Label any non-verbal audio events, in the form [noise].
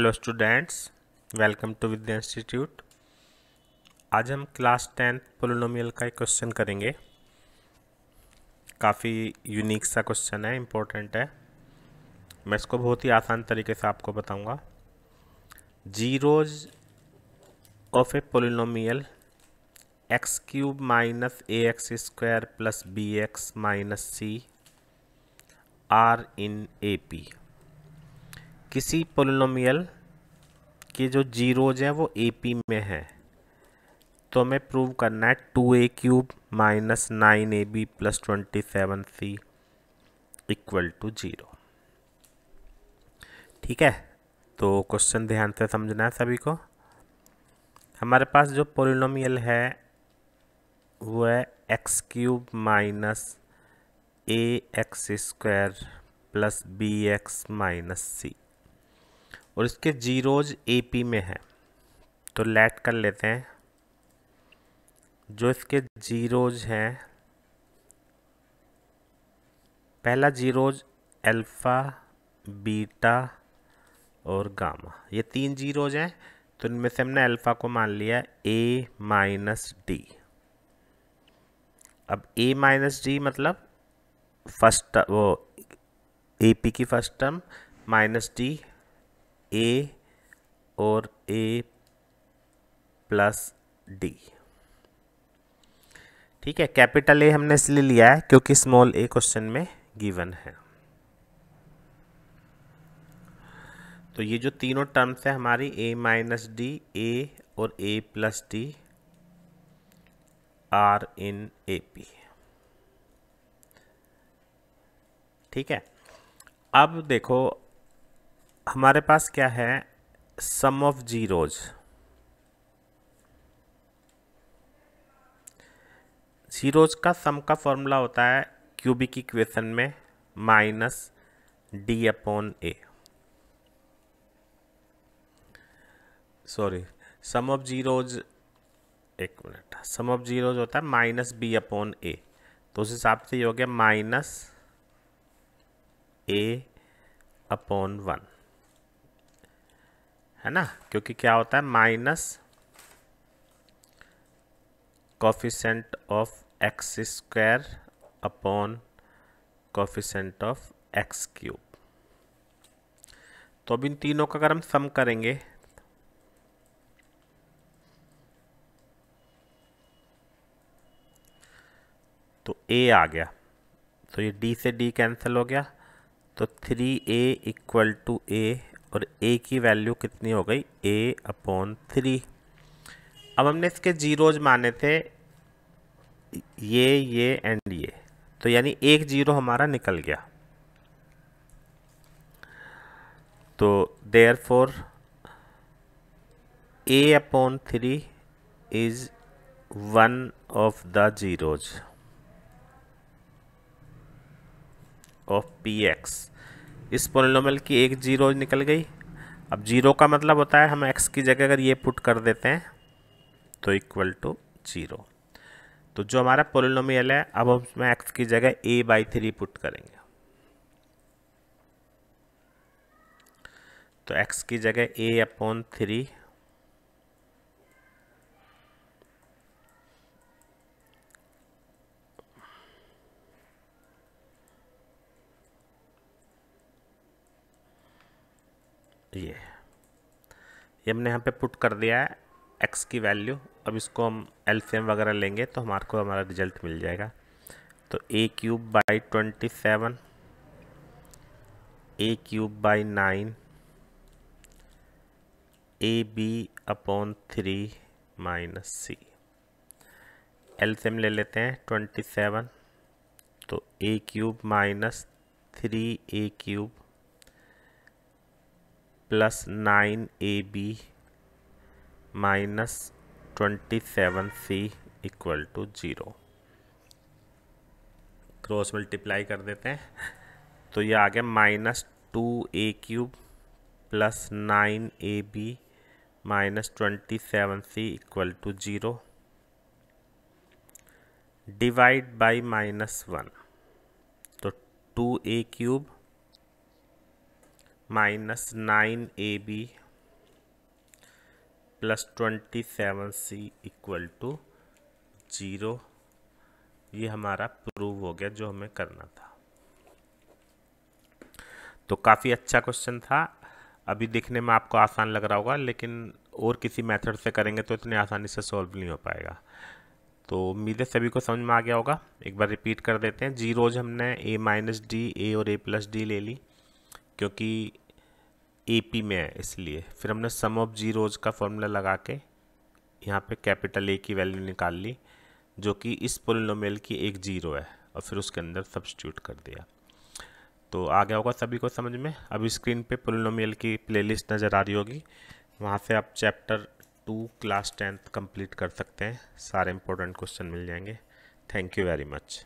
hello students welcome to Vidya institute आज हम class tenth polynomial का एक क्वेश्चन करेंगे काफ़ी यूनिक सा क्वेश्चन है इम्पोर्टेंट है मैं इसको बहुत ही आसान तरीके से आपको बताऊंगा zeros of a polynomial x cube minus a x square plus b x minus c are in A P किसी पोलिनोमियल के जो जीरोज हैं वो ए पी में हैं तो हमें प्रूव करना है two a cube minus nine a b plus twenty seven c equal to zero ठीक है तो क्वेश्चन ध्यान से समझना है सभी को हमारे पास जो पोलिनोमियल है वो है x cube minus a x square plus b x minus c और इसके जीरोज ए पी में है तो लेट कर लेते हैं जो इसके जीरोज हैं पहला जीरोज अल्फ़ा बीटा और गामा ये तीन जीरोज हैं तो इनमें से हमने अल्फ़ा को मान लिया ए माइनस डी अब ए माइनस डी मतलब फर्स्ट वो ए पी की first term minus d a और ए प्लस डी ठीक है कैपिटल ए हमने इसलिए लिया है क्योंकि स्मॉल ए क्वेश्चन में गिवन है तो ये जो तीनों टर्म्स है हमारी ए माइनस डी ए और a plus d are in A P ठीक है अब देखो हमारे पास क्या है सम ऑफ जीरोज जीरोज का सम का फॉर्मूला होता है क्यूबिक इक्वेशन में minus d upon a sorry sum of zeros एक मिनट सम ऑफ जीरोज होता है माइनस बी अपॉन ए तो उस हिसाब से ये हो गया माइनस ए अपॉन वन है ना क्योंकि क्या होता है minus coefficient of x square upon coefficient of x cube तो अब इन तीनों का अगर हम सम करेंगे तो ए आ गया तो ये डी से डी कैंसिल हो गया तो three a equal to a और ए की वैल्यू कितनी हो गई ए अपॉन थ्री अब हमने इसके जीरोज माने थे ये ये एंड ये तो यानी एक जीरो हमारा निकल गया तो there four a upon three is one of the zeros of p x इस पोलिनोमल की एक जीरो निकल गई अब जीरो का मतलब होता है हम एक्स की जगह अगर ये पुट कर देते हैं तो इक्वल टू जीरो तो जो हमारा पोलिनोमियल है अब हम एक्स की जगह ए बाई थ्री पुट करेंगे तो एक्स की जगह ए अपॉन थ्री ये ये हमने यहाँ पे पुट कर दिया है एक्स की वैल्यू अब इसको हम एल्फियम वगैरह लेंगे तो हमारे को हमारा रिजल्ट मिल जाएगा तो a cube by twenty seven a cube by nine a b upon three minus c एल्फियम ले लेते हैं ट्वेंटी सेवन तो a cube minus three a cube plus nine a b minus twenty seven c equal to zero cross multiply कर देते हैं [laughs] तो ये आ गया minus two a cube plus nine a b minus twenty seven c equal to zero divide by minus one तो two a cube minus nine a b plus twenty seven c equal to zero ये हमारा prove हो गया जो हमें करना था तो काफ़ी अच्छा क्वेश्चन था अभी देखने में आपको आसान लग रहा होगा लेकिन और किसी मेथड से करेंगे तो इतने आसानी से सॉल्व नहीं हो पाएगा तो उम्मीद है सभी को समझ में आ गया होगा एक बार रिपीट कर देते हैं जीरोज हमने ए माइनस डी ए और ए प्लस डी ले ली क्योंकि एपी में है इसलिए फिर हमने सम ऑफ जीरोज का फॉर्मूला लगा के यहाँ पे कैपिटल ए की वैल्यू निकाल ली जो कि इस पोलिनोमियल की एक जीरो है और फिर उसके अंदर सब्सिट्यूट कर दिया तो आ गया होगा सभी को समझ में अब स्क्रीन पे पोलिनोमियल की प्लेलिस्ट नज़र आ रही होगी वहाँ से आप chapter two class tenth complete कर सकते हैं सारे इंपॉर्टेंट क्वेश्चन मिल जाएंगे थैंक यू वेरी मच